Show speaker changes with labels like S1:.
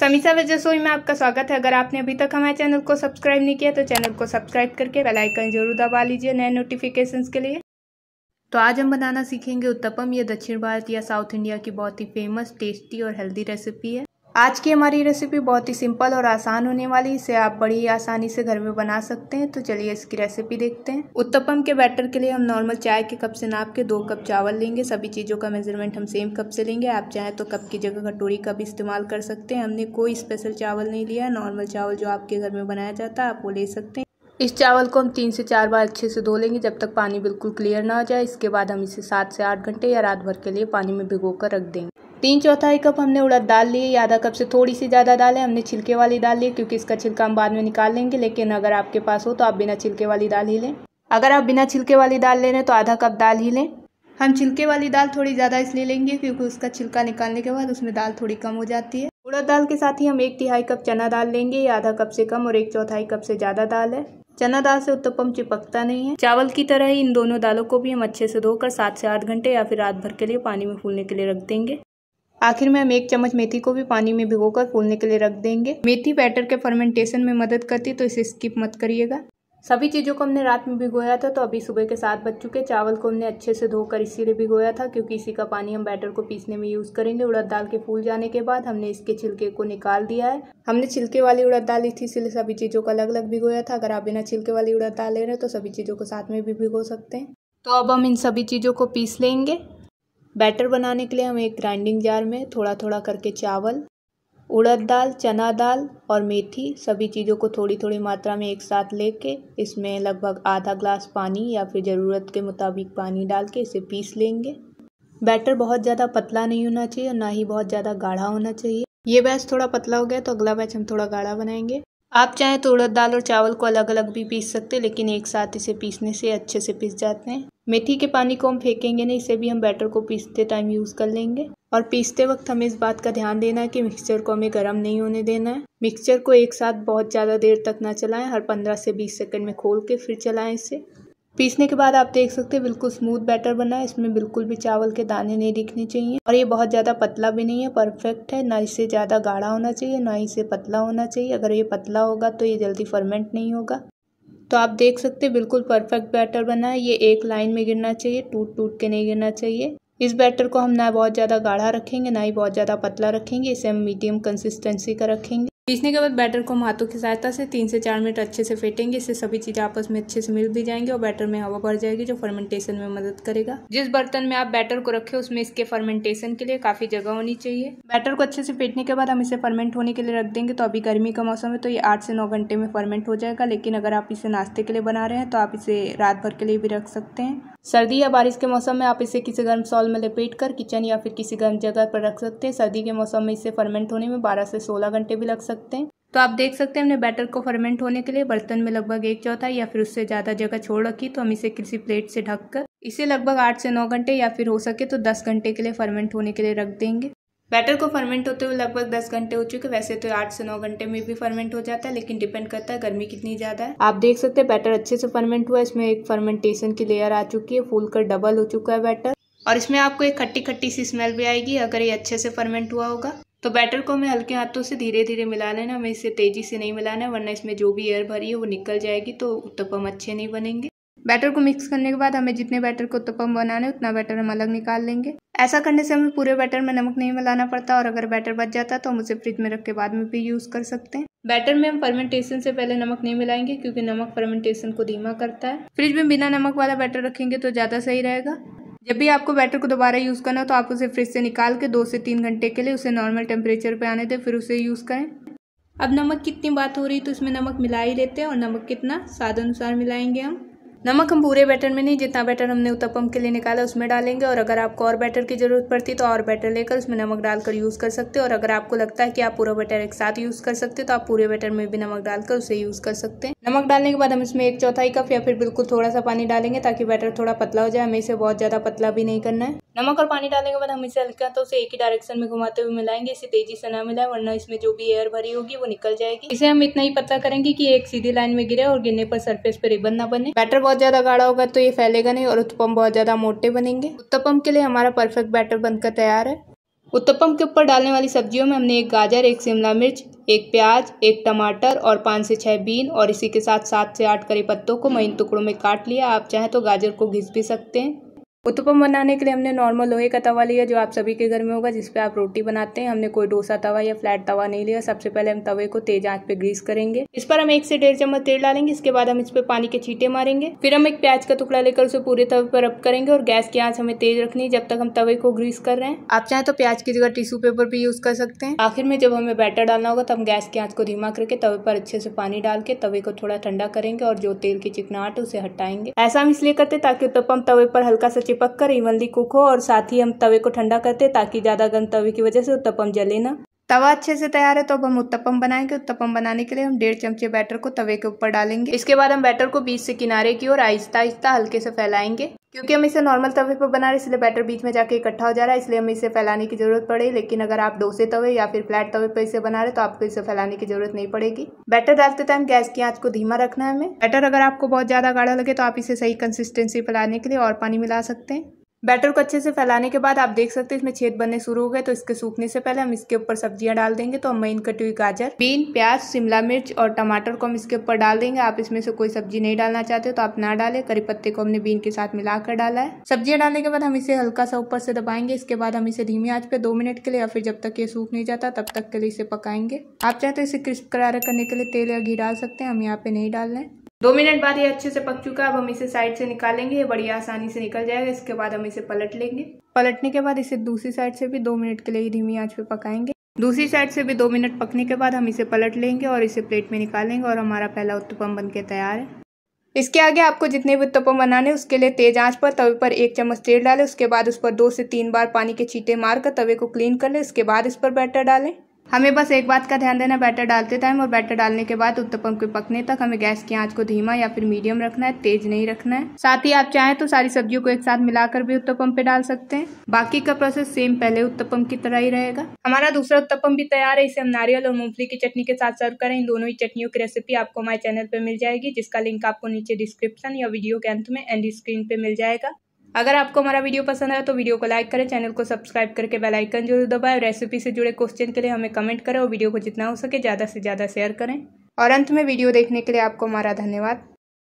S1: समीसा वजह में आपका स्वागत है अगर आपने अभी तक हमारे चैनल को सब्सक्राइब नहीं किया तो चैनल को सब्सक्राइब करके बेल आइकन जरूर दबा लीजिए नए नोटिफिकेशंस के लिए तो आज हम बनाना सीखेंगे उत्तपम ये दक्षिण भारत या साउथ इंडिया की बहुत ही फेमस टेस्टी और हेल्दी रेसिपी है आज की हमारी रेसिपी बहुत ही सिंपल और आसान होने वाली इसे आप बड़ी आसानी से घर में बना सकते हैं तो चलिए इसकी रेसिपी देखते हैं उत्तपम के बैटर के लिए हम नॉर्मल चाय के कप से नाप के दो कप चावल लेंगे सभी चीज़ों का मेजरमेंट हम सेम कप से लेंगे आप चाहें तो कप की जगह कटोरी का भी इस्तेमाल कर सकते हैं हमने कोई स्पेशल चावल नहीं लिया नॉर्मल चावल जो आपके घर में बनाया जाता है आप वो ले सकते हैं इस चावल को हम तीन से चार बार अच्छे से धो लेंगे जब तक पानी बिल्कुल क्लियर ना हो जाए इसके बाद हम इसे सात से आठ घंटे या रात भर के लिए पानी में भिगो कर रख देंगे तीन चौथाई कप हमने उड़द दाल ली है आधा कप से थोड़ी सी ज़्यादा दाल है हमने छिलके वाली दाल ली क्योंकि इसका छिलका हम बाद में निकाल लेंगे लेकिन अगर आपके पास हो तो आप बिना छिलके वाली दाल ही लें अगर आप बिना छिलके वाली दाल ले रहे हैं तो आधा कप दाल ही लें हम छिलके वाली दाल थोड़ी ज़्यादा इसलिए लेंगे क्योंकि उसका छिलका निकालने के बाद उसमें दाल थोड़ी कम हो जाती है उड़द दाल के साथ ही हम एक तिहाई कप चना दाल लेंगे ये आधा कप से कम और एक चौथाई कप से ज़्यादा दाल है चना दाल से उत्तपम चिपकता नहीं है चावल की तरह ही इन दोनों दालों को भी हम अच्छे से धोकर सात से आठ घंटे या फिर रात भर के लिए पानी में फूलने के लिए रख देंगे आखिर में हम एक चम्मच मेथी को भी पानी में भिगोकर फूलने के लिए रख देंगे मेथी बैटर के फर्मेंटेशन में मदद करती तो इसे स्किप मत करिएगा सभी चीज़ों को हमने रात में भिगोया था तो अभी सुबह के साथ बज चुके चावल को हमने अच्छे से धोकर इसीलिए भिगोया था क्योंकि इसी का पानी हम बैटर को पीसने में यूज़ करेंगे उड़द दाल के फूल जाने के बाद हमने इसके छिलके को निकाल दिया है हमने छिलके वाली उड़द दाल ली थी इसलिए सभी चीज़ों को अलग अलग भिगोया था अगर आप बिना छिलके वाली उड़द दाल ले रहे हो तो सभी चीज़ों को साथ में भी भिगो सकते हैं तो अब हम इन सभी चीज़ों को पीस लेंगे बैटर बनाने के लिए हम एक ग्राइंडिंग जार में थोड़ा थोड़ा करके चावल उड़द दाल चना दाल और मेथी सभी चीज़ों को थोड़ी थोड़ी मात्रा में एक साथ लेके इसमें लगभग आधा ग्लास पानी या फिर ज़रूरत के मुताबिक पानी डाल के इसे पीस लेंगे बैटर बहुत ज़्यादा पतला नहीं होना चाहिए और ना ही बहुत ज़्यादा गाढ़ा होना चाहिए ये बैच थोड़ा पतला हो गया तो अगला बैच हम थोड़ा गाढ़ा बनाएंगे आप चाहें तो उड़द दाल और चावल को अलग अलग भी पीस सकते हैं लेकिन एक साथ इसे पीसने से अच्छे से पीस जाते हैं मेथी के पानी को हम फेंकेंगे नहीं इसे भी हम बैटर को पीसते टाइम यूज़ कर लेंगे और पीसते वक्त हमें इस बात का ध्यान देना है कि मिक्सचर को हमें गर्म नहीं होने देना है मिक्सचर को एक साथ बहुत ज़्यादा देर तक ना चलाएं हर पंद्रह से बीस सेकंड में खोल के फिर चलाएं इसे पीसने के बाद आप देख सकते हैं बिल्कुल स्मूथ बैटर बना है इसमें बिल्कुल भी चावल के दाने नहीं दिखने चाहिए और ये बहुत ज़्यादा पतला भी नहीं है परफेक्ट है ना इससे ज़्यादा गाढ़ा होना चाहिए ना इसे पतला होना चाहिए अगर ये पतला होगा तो ये जल्दी फर्मेंट नहीं होगा तो आप देख सकते हैं बिल्कुल परफेक्ट बैटर बना है ये एक लाइन में गिरना चाहिए टूट टूट के नहीं गिरना चाहिए इस बैटर को हम ना बहुत ज़्यादा गाढ़ा रखेंगे ना ही बहुत ज़्यादा पतला रखेंगे इसे हम मीडियम कंसिस्टेंसी का रखेंगे पीसने के बाद बैटर को हम हाथों की सहायता से तीन से चार मिनट अच्छे से फेंटेंगे इससे सभी चीज़ें आपस में अच्छे से मिल भी जाएंगे और बैटर में हवा भर जाएगी जो फर्मेंटेशन में मदद करेगा जिस बर्तन में आप बैटर को रखे उसमें इसके फर्मेंटेशन के लिए काफ़ी जगह होनी चाहिए बैटर को अच्छे से फेंटने के बाद हम इसे फर्मेंट होने के लिए रख देंगे तो अभी गर्मी का मौसम है तो ये आठ से नौ घंटे में फर्मेंट हो जाएगा लेकिन अगर आप इसे नाश्ते के लिए बना रहे हैं तो आप इसे रात भर के लिए भी रख सकते हैं सर्दी या बारिश के मौसम में आप इसे किसी गर्म सॉल में लपेट कर किचन या फिर किसी गर्म जगह पर रख सकते हैं सर्दी के मौसम में इसे फर्मेंट होने में बारह से सोलह घंटे भी लग सकते सकते हैं तो आप देख सकते हैं हमने बैटर को फर्मेंट होने के लिए बर्तन में लगभग एक चौथाई या फिर उससे ज़्यादा जगह छोड़ रखी तो हम इसे किसी प्लेट से ढककर इसे लगभग आठ से नौ घंटे या फिर हो सके तो दस घंटे के लिए फर्मेंट होने के लिए रख देंगे बैटर को फर्मेंट होते हुए लगभग दस घंटे हो चुके वैसे तो आठ से नौ घंटे में भी फर्मेंट हो जाता है लेकिन डिपेंड करता है गर्मी कितनी ज़्यादा है आप देख सकते हैं बैटर अच्छे से फर्मेंट हुआ इसमें एक फर्मेंटेशन की लेयर आ चुकी है फूल डबल हो चुका है बैटर और इसमें आपको एक खट्टी खट्टी सी स्मेल भी आएगी अगर ये अच्छे से फर्मेंट हुआ होगा तो बैटर को हमें हल्के हाथों से धीरे धीरे मिला लेना हमें इसे तेज़ी से नहीं मिलाना है वरना इसमें जो भी एयर भरी है वो निकल जाएगी तो उत्तपम अच्छे नहीं बनेंगे बैटर को मिक्स करने के बाद हमें जितने बैटर को उत्तपम बनाना है उतना बैटर हम अलग निकाल लेंगे ऐसा करने से हमें पूरे बैटर में नमक नहीं मिलाना पड़ता और अगर बैटर बच जाता तो हम उसे फ्रिज में रख के बाद में भी यूज़ कर सकते हैं बैटर में हम फर्मेंटेशन से पहले नमक नहीं मिलाएंगे क्योंकि नमक फर्मेंटेशन को धीमा करता है फ्रिज में बिना नमक वाला बैटर रखेंगे तो ज़्यादा सही रहेगा जब भी आपको बैटर को दोबारा यूज़ करना हो तो आप उसे फ्रिज से निकाल के दो से तीन घंटे के लिए उसे नॉर्मल टेम्परेचर पर आने दें फिर उसे यूज़ करें अब नमक कितनी बात हो रही तो इसमें नमक मिला ही लेते हैं और नमक कितना स्वाद अनुसार मिलाएंगे हम नमक हम पूरे बैटर में नहीं जितना बैटर हमने उत्तपम के लिए निकाला उसमें डालेंगे और अगर आपको और बैटर की ज़रूरत पड़ती तो और बैटर लेकर उसमें नमक डालकर यूज़ कर सकते हो और अगर आपको लगता है कि आप पूरा बैटर एक साथ यूज़ कर सकते हो तो आप पूरे बैटर में भी नमक डालकर उसे यूज़ कर सकते हैं नमक डालने के बाद हम इसमें एक चौथाई कप या फिर बिल्कुल थोड़ा सा पानी डालेंगे ताकि बैटर थोड़ा पतला हो जाए हमें इसे बहुत ज़्यादा पतला भी नहीं करना है नमक और पानी डालने के बाद हम इसे हल्का तो उसे एक ही डायरेक्शन में घुमाते हुए मिलाएंगे इसे तेजी से ना मिलाए वरना इसमें जो भी एयर भरी होगी वो निकल जाएगी इसे हम इतना ही पतला करेंगे कि एक सीधी लाइन में गिरे और गिरने पर सरफेस पर रिबन ना बने बैटर बहुत ज़्यादा गाढ़ा होगा तो ये फैलेगा नहीं और उत्तपम बहुत ज़्यादा मोटे बनेंगे उत्तपम के लिए हमारा परफेक्ट बैटर बनकर तैयार है उत्तपम के ऊपर डालने वाली सब्जियों में हमने एक गाजर एक शिमला मिर्च एक प्याज एक टमाटर और पाँच से छः बीन और इसी के साथ सात से आठ करी पत्तों को महीन टुकड़ों में काट लिया आप चाहें तो गाजर को घिस भी सकते हैं उत्तपम बनाने के लिए हमने नॉर्मल लोहे का तवा लिया जो आप सभी के घर में होगा जिस आप रोटी बनाते हैं हमने कोई डोसा तवा या फ्लैट तवा नहीं लिया सबसे पहले हम तवे को तेज आंच पे ग्रीस करेंगे इस पर हम एक से डेढ़ चम्मच तेल डालेंगे इसके बाद हम इस पर पानी के छीटे मारेंगे फिर हम एक प्याज का टुकड़ा लेकर उसे पूरे तवे पर रब करेंगे और गैस की आंच हमें तेज रखनी है जब तक हम तवे को ग्रीस कर रहे हैं आप चाहे तो प्याज की जगह टिश्यू पेपर भी यूज कर सकते हैं आखिर में जब हमें बैटर डालना होगा तब हम गैस की आंच को धीमा करके तवे पर अच्छे से पानी डाल के तवे को थोड़ा ठंडा करेंगे और जो तेल की चिकनाहट उसे हटाएंगे ऐसा हम इसलिए करते ताकि उत्तपम तवे पर हल्का सा चिपक कर इवनली कुक हो और साथ ही हम तवे को ठंडा करते हैं ताकि ज़्यादा गर्म तवे की वजह से उत्तपम जले ना तवा अच्छे से तैयार है तो अब हम उत्तपम बनाएंगे उत्तपम बनाने के लिए हम डेढ़ चमचे बैटर को तवे के ऊपर डालेंगे इसके बाद हम बैटर को बीच से किनारे की ओर आहिस्ता आहिस्ता हल्के से फैलाएंगे क्योंकि हम इसे नॉर्मल तवे पर बना रहे इसलिए बैटर बीच में जाके इकट्ठा हो जा रहा है इसलिए हमें इसे फैलाने की जरूरत पड़े लेकिन अगर आप डोसे तवे या फिर फ्लैट तवे पर इसे बना रहे तो आपको इसे फैलाने की जरूरत नहीं पड़ेगी बैटर डालते टाइम गैस की आंच को धीमा रखना है हमें बैटर अगर आपको बहुत ज़्यादा गाढ़ा लगे तो आप इसे सही कंसिस्टेंसी फैलाने के लिए और पानी मिला सकते हैं बैटर को अच्छे से फैलाने के बाद आप देख सकते हैं इसमें छेद बनने शुरू हो गए तो इसके सूखने से पहले हम इसके ऊपर सब्जियां डाल देंगे तो हम महीन कटी हुई गाजर बीन प्याज शिमला मिर्च और टमाटर को हम इसके ऊपर डाल देंगे आप इसमें से कोई सब्जी नहीं डालना चाहते तो आप ना डालें करी पत्ते को हमने बीन के साथ मिलाकर डाला है सब्जियां डालने के बाद हम इसे हल्का सा ऊपर से दबाएंगे इसके बाद हम इसे धीमी आँच पे दो मिनट के लिए या फिर जब तक ये सूख नहीं जाता तब तक के लिए इसे पकाएंगे आप चाहे तो इसे क्रिस्प करारा करने के लिए तेल या घी डाल सकते हैं हम यहाँ पे नहीं डाल रहे हैं दो मिनट बाद ये अच्छे से पक चुका है अब हम इसे साइड से निकालेंगे ये बड़ी आसानी से निकल जाएगा इसके बाद हम इसे पलट लेंगे पलटने के बाद इसे दूसरी साइड से भी दो मिनट के लिए धीमी आंच पे पकाएंगे दूसरी साइड से भी दो मिनट पकने के बाद हम इसे पलट लेंगे और इसे प्लेट में निकालेंगे और हमारा पहला उत्तपम बन के तैयार है इसके आगे आपको जितने भी उत्तपम बनाने उसके लिए तेज आँच पर तवे पर एक चम्मच तेल डालें उसके बाद उस पर दो से तीन बार पानी के छीटे मारकर तवे को क्लीन कर लें उसके बाद इस पर बैटर डालें हमें बस एक बात का ध्यान देना बैटर डालते टाइम और बैटर डालने के बाद उत्तपम के पकने तक हमें गैस की आंच को धीमा या फिर मीडियम रखना है तेज नहीं रखना है साथ ही आप चाहें तो सारी सब्जियों को एक साथ मिलाकर भी उत्तपम पे डाल सकते हैं बाकी का प्रोसेस सेम पहले उत्तपम की तरह ही रहेगा हमारा दूसरा उत्तपम भी तैयार है इसे हम नारियल और मूंगफली की चटनी के साथ सर्व करें इन दोनों ही चटनियों की रेसिपी आपको हमारे चैनल पर मिल जाएगी जिसका लिंक आपको नीचे डिस्क्रिप्शन या वीडियो के अंत में एंड स्क्रीन पे मिल जाएगा अगर आपको हमारा वीडियो पसंद आया तो वीडियो को लाइक करें चैनल को सब्सक्राइब करके बेल आइकन जरूर दबाएं रेसिपी से जुड़े क्वेश्चन के लिए हमें कमेंट करें और वीडियो को जितना हो सके ज़्यादा से ज़्यादा शेयर करें और अंत में वीडियो देखने के लिए आपको हमारा धन्यवाद